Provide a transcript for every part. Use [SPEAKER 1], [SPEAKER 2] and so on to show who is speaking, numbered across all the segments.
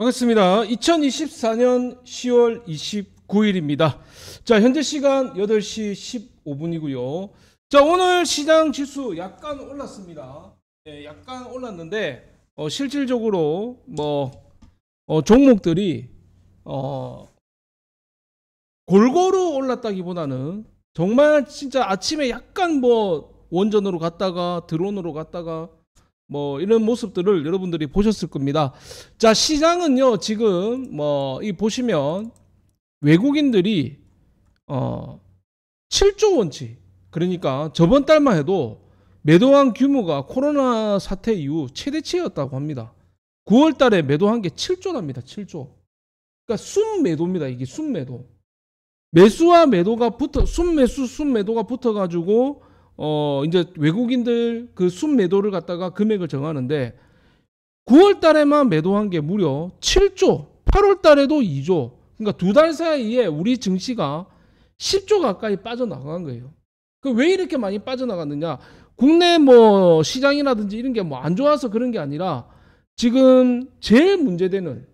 [SPEAKER 1] 반갑습니다. 2024년 10월 29일입니다. 자, 현재 시간 8시 15분이고요. 자, 오늘 시장 지수 약간 올랐습니다. 네, 약간 올랐는데 어, 실질적으로 뭐 어, 종목들이 어, 골고루 올랐다기보다는 정말 진짜 아침에 약간 뭐 원전으로 갔다가 드론으로 갔다가 뭐 이런 모습들을 여러분들이 보셨을 겁니다. 자, 시장은요. 지금 뭐 이 보시면 외국인들이 어 7조 원치. 그러니까 저번 달만 해도 매도한 규모가 코로나 사태 이후 최대치였다고 합니다. 9월 달에 매도한 게 7조랍니다. 7조. 그러니까 순매도입니다. 이게 순매도. 매수와 매도가 붙어 순매수 순매도가 붙어 가지고 어 이제 외국인들 그 순매도를 갖다가 금액을 정하는데 9월 달에만 매도한 게 무려 7조, 8월 달에도 2조. 그러니까 두 달 사이에 우리 증시가 10조 가까이 빠져나간 거예요. 그 왜 이렇게 많이 빠져나갔느냐? 국내 뭐 시장이라든지 이런 게 뭐 안 좋아서 그런 게 아니라 지금 제일 문제되는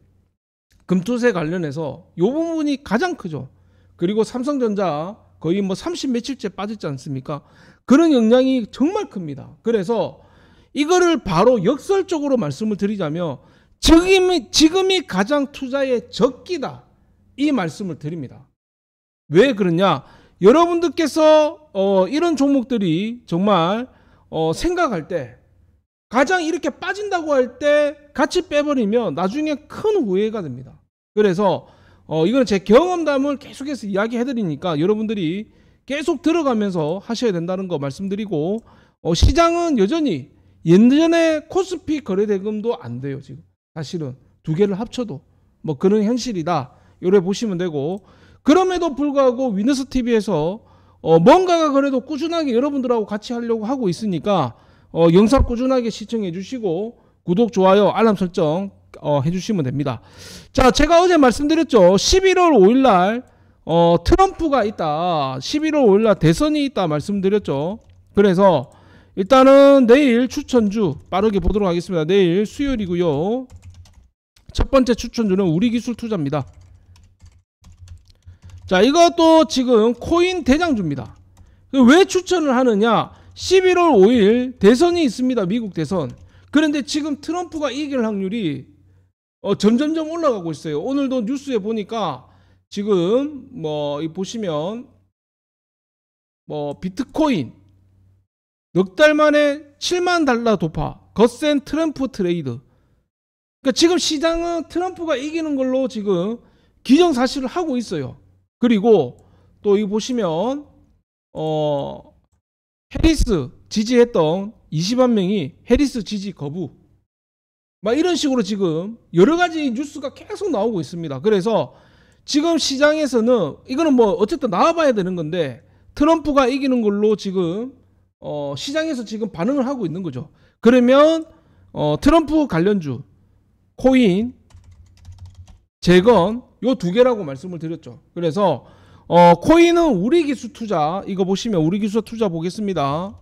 [SPEAKER 1] 금투세 관련해서 요 부분이 가장 크죠. 그리고 삼성전자 거의 뭐 30 며칠째 빠졌지 않습니까? 그런 영향이 정말 큽니다. 그래서 이거를 바로 역설적으로 말씀을 드리자면 지금이, 지금이 가장 투자의 적기다. 이 말씀을 드립니다. 왜 그러냐? 여러분들께서 어, 이런 종목들이 정말 어, 생각할 때 가장 이렇게 빠진다고 할 때 같이 빼버리면 나중에 큰 후회가 됩니다. 그래서 어, 이건제 경험담을 계속해서 이야기해드리니까 여러분들이 계속 들어가면서 하셔야 된다는 거 말씀드리고 어, 시장은 여전히 예전에 코스피 거래 대금도 안 돼요 지금 사실은 두 개를 합쳐도 뭐 그런 현실이다 요래 보시면 되고 그럼에도 불구하고 위너스 TV에서 어, 뭔가가 그래도 꾸준하게 여러분들하고 같이 하려고 하고 있으니까 어, 영상 꾸준하게 시청해 주시고 구독 좋아요 알람 설정 어, 해주시면 됩니다 자 제가 어제 말씀드렸죠 11월 5일날 어, 트럼프가 있다. 11월 5일날 대선이 있다 말씀드렸죠. 그래서 일단은 내일 추천주 빠르게 보도록 하겠습니다. 내일 수요일이고요. 첫 번째 추천주는 우리 기술 투자입니다. 자, 이것도 지금 코인 대장주입니다. 그 왜 추천을 하느냐? 11월 5일 대선이 있습니다. 미국 대선. 그런데 지금 트럼프가 이길 확률이 어, 점점점 올라가고 있어요. 오늘도 뉴스에 보니까 지금 뭐 보시면 뭐 비트코인 넉 달 만에 7만 달러 도파 거센 트럼프 트레이드 그러니까 지금 시장은 트럼프가 이기는 걸로 지금 기정사실을 하고 있어요 그리고 또 이 보시면 어 해리스 지지했던 20만 명이 해리스 지지 거부 막 이런 식으로 지금 여러 가지 뉴스가 계속 나오고 있습니다 그래서 지금 시장에서는 이거는 뭐 어쨌든 나와봐야 되는 건데 트럼프가 이기는 걸로 지금 어 시장에서 지금 반응을 하고 있는 거죠. 그러면 어 트럼프 관련주 코인 재건 요 두 개라고 말씀을 드렸죠. 그래서 어 코인은 우리 기수 투자 이거 보시면 우리 기수 투자 보겠습니다.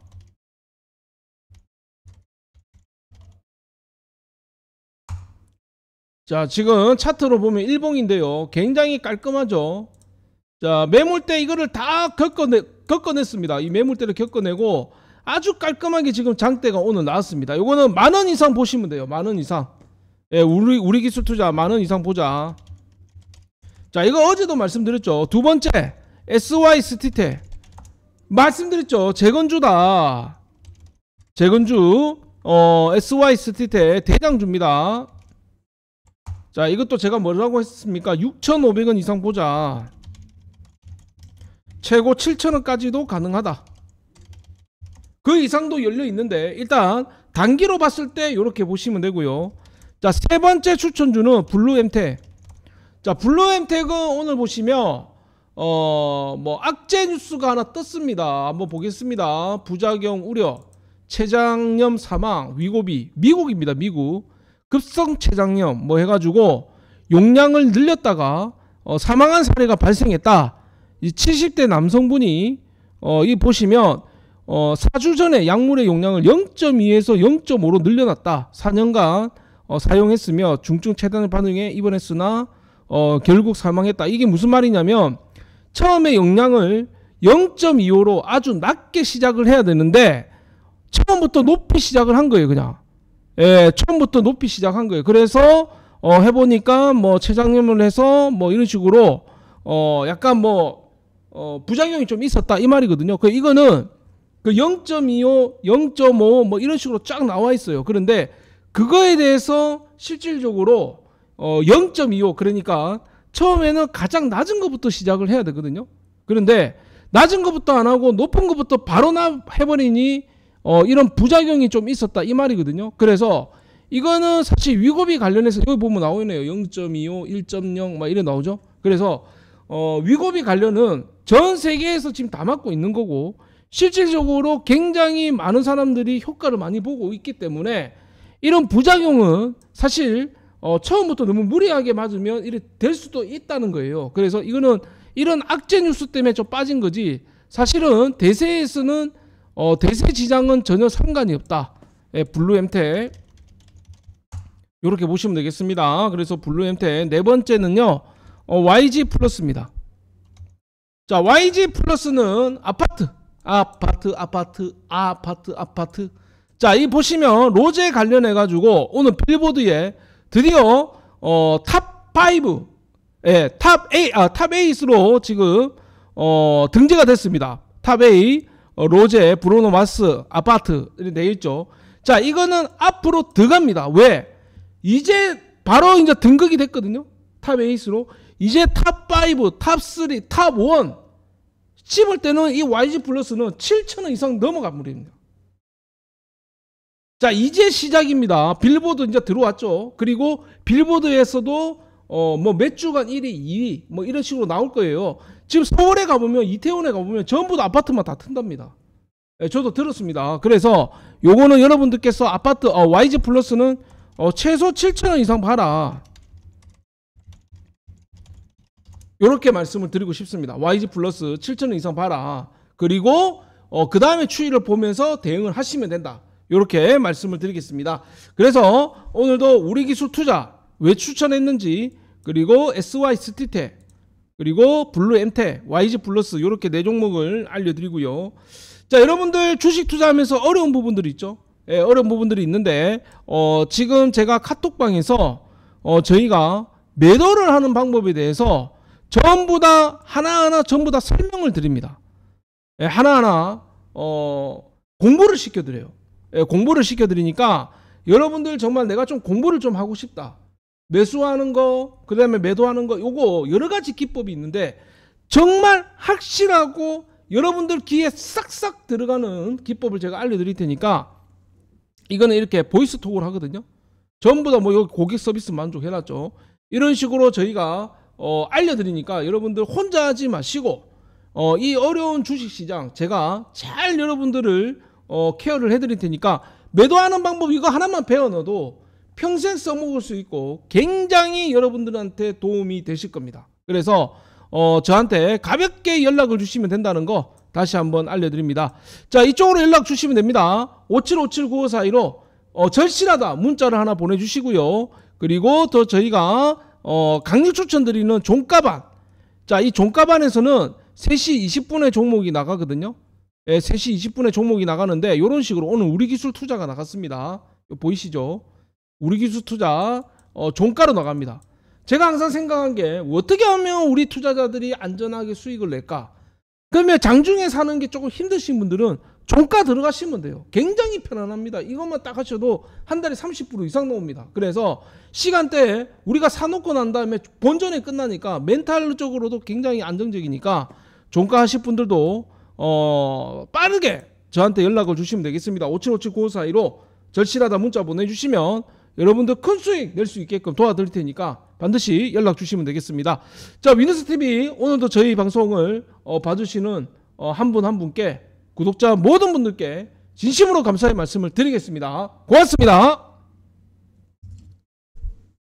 [SPEAKER 1] 자 지금 차트로 보면 일봉인데요 굉장히 깔끔하죠 자 매물대 이거를 다 겪어내, 겪어냈습니다 이 매물대를 겪어내고 아주 깔끔하게 지금 장대가 오늘 나왔습니다 이거는 만 원 이상 보시면 돼요 만 원 이상 예, 우리, 우리 기술 투자 만 원 이상 보자 자 이거 어제도 말씀드렸죠 두 번째 SY 스티테 말씀드렸죠 재건주다 재건주 어, SY 스티테 대장주입니다 자 이것도 제가 뭐라고 했습니까 6,500원 이상 보자 최고 7,000원까지도 가능하다 그 이상도 열려있는데 일단 단기로 봤을 때 이렇게 보시면 되고요 자세 번째 추천주는 블루 엠텍 자 블루 엠텍은 오늘 보시면 어뭐 악재 뉴스가 하나 떴습니다 한번 보겠습니다 부작용 우려 췌장염 사망 위고비 미국입니다 미국 급성 췌장염 뭐 해가지고 용량을 늘렸다가 어, 사망한 사례가 발생했다. 이 70대 남성분이 어, 이 보시면 어, 4주 전에 약물의 용량을 0.2에서 0.5로 늘려놨다. 4년간 어, 사용했으며 중증 체단을 반응해 입원했으나 어, 결국 사망했다. 이게 무슨 말이냐면 처음에 용량을 0.25로 아주 낮게 시작을 해야 되는데 처음부터 높이 시작을 한 거예요, 그냥. 예, 처음부터 높이 시작한 거예요. 그래서 어, 해보니까 뭐 체장염을 해서 뭐 이런 식으로 어, 약간 뭐 어, 부작용이 좀 있었다 이 말이거든요. 그 이거는 그 0.25, 0.5 뭐 이런 식으로 쫙 나와 있어요. 그런데 그거에 대해서 실질적으로 어, 0.25 그러니까 처음에는 가장 낮은 것부터 시작을 해야 되거든요. 그런데 낮은 것부터 안 하고 높은 것부터 바로 나 해버리니 어, 이런 부작용이 좀 있었다 이 말이거든요. 그래서 이거는 사실 위고비 관련해서 여기 보면 나오네요. 0.25, 1.0 막 이런 나오죠. 그래서 어, 위고비 관련은 전 세계에서 지금 다 맡고 있는 거고 실질적으로 굉장히 많은 사람들이 효과를 많이 보고 있기 때문에 이런 부작용은 사실 어, 처음부터 너무 무리하게 맞으면 이래 될 수도 있다는 거예요. 그래서 이거는 이런 악재 뉴스 때문에 좀 빠진 거지 사실은 대세에서는 어, 대세 지장은 전혀 상관이 없다. 예, 블루 엠텍 이렇게 보시면 되겠습니다. 그래서 블루 엠텍 네 번째는요. 어, YG 플러스입니다. 자, YG 플러스는 아파트, 아파트, 아파트, 아파트, 아파트. 자, 이 보시면 로제 관련해 가지고 오늘 빌보드에 드디어 어, 탑 5, 예, 탑 A, 아, 탑 a 이로 지금 어, 등재가 됐습니다. 탑 A 어, 로제, 브로노 마스, 아파트 이렇게 있죠. 자, 이거는 앞으로 들어갑니다. 왜? 이제 바로 이제 등극이 됐거든요. 탑 에이스로. 이제 탑 5, 탑 3, 탑 1. 씹을 때는 이 YG 플러스는 7천원 이상 넘어간 물입니다. 자, 이제 시작입니다. 빌보드 이제 들어왔죠. 그리고 빌보드에서도 어, 뭐 몇 주간 1위, 2위, 뭐 이런 식으로 나올 거예요. 지금 서울에 가보면, 이태원에 가보면 전부 다 아파트만 다 튼답니다. 예, 저도 들었습니다. 그래서 요거는 여러분들께서 아파트, 어, YG 플러스는 어, 최소 7천원 이상 봐라. 요렇게 말씀을 드리고 싶습니다. YG 플러스 7천원 이상 봐라. 그리고 어, 그 다음에 추이를 보면서 대응을 하시면 된다. 이렇게 말씀을 드리겠습니다. 그래서 오늘도 우리 기술 투자 왜 추천했는지 그리고 SYST텍 그리고 블루 엠텍 e, YG 플러스 이렇게 네 종목을 알려드리고요. 자 여러분들 주식 투자하면서 어려운 부분들이 있죠. 예, 어려운 부분들이 있는데 어, 지금 제가 카톡방에서 어, 저희가 매도를 하는 방법에 대해서 전부 다 하나하나 전부 다 설명을 드립니다. 예, 하나하나 어, 공부를 시켜드려요. 예, 공부를 시켜드리니까 여러분들 정말 내가 좀 공부를 좀 하고 싶다. 매수하는 거, 그 다음에 매도하는 거, 요거 여러 가지 기법이 있는데 정말 확실하고 여러분들 귀에 싹싹 들어가는 기법을 제가 알려드릴 테니까 이거는 이렇게 보이스톡을 하거든요. 전부 다 뭐 여기 고객 서비스 만족해놨죠. 이런 식으로 저희가 어 알려드리니까 여러분들 혼자 하지 마시고 어이 어려운 주식시장 제가 잘 여러분들을 어 케어를 해드릴 테니까 매도하는 방법 이거 하나만 배워넣어도 평생 써먹을 수 있고 굉장히 여러분들한테 도움이 되실 겁니다. 그래서 어, 저한테 가볍게 연락을 주시면 된다는 거 다시 한번 알려드립니다. 자 이쪽으로 연락 주시면 됩니다. 5757954로 어, 절실하다 문자를 하나 보내주시고요. 그리고 또 저희가 어, 강력 추천드리는 종가반 자 이 종가반에서는 3시 20분에 종목이 나가거든요. 예, 3시 20분에 종목이 나가는데 이런 식으로 오늘 우리 기술 투자가 나갔습니다. 보이시죠? 우리 기술 투자 어, 종가로 나갑니다. 제가 항상 생각한 게 어떻게 하면 우리 투자자들이 안전하게 수익을 낼까? 그러면 장중에 사는 게 조금 힘드신 분들은 종가 들어가시면 돼요. 굉장히 편안합니다. 이것만 딱 하셔도 한 달에 30% 이상 나옵니다. 그래서 시간대에 우리가 사놓고 난 다음에 본전에 끝나니까 멘탈적으로도 굉장히 안정적이니까 종가 하실 분들도 어 빠르게 저한테 연락을 주시면 되겠습니다. 5757954로 절실하다 문자 보내주시면 여러분들 큰 수익 낼 수 있게끔 도와드릴 테니까 반드시 연락 주시면 되겠습니다. 자, 위너스 TV 오늘도 저희 방송을 어, 봐주시는 어, 한분한 한 분께 구독자 모든 분들께 진심으로 감사의 말씀을 드리겠습니다. 고맙습니다.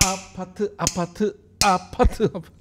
[SPEAKER 1] 아파트 아파트 아파트 아파트